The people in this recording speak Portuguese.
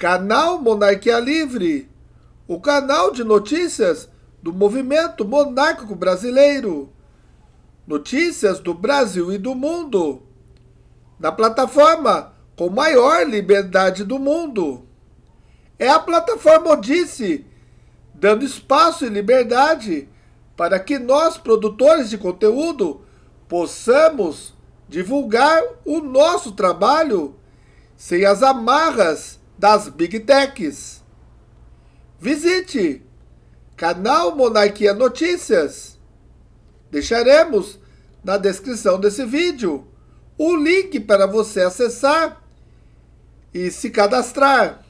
Canal Monarquia Livre, o canal de notícias do movimento monárquico brasileiro. Notícias do Brasil e do mundo. Na plataforma com maior liberdade do mundo. É a plataforma Odisse, dando espaço e liberdade para que nós, produtores de conteúdo, possamos divulgar o nosso trabalho sem as amarras das Big Techs. Visite canal Monarquia Notícias. Deixaremos na descrição desse vídeo o link para você acessar e se cadastrar.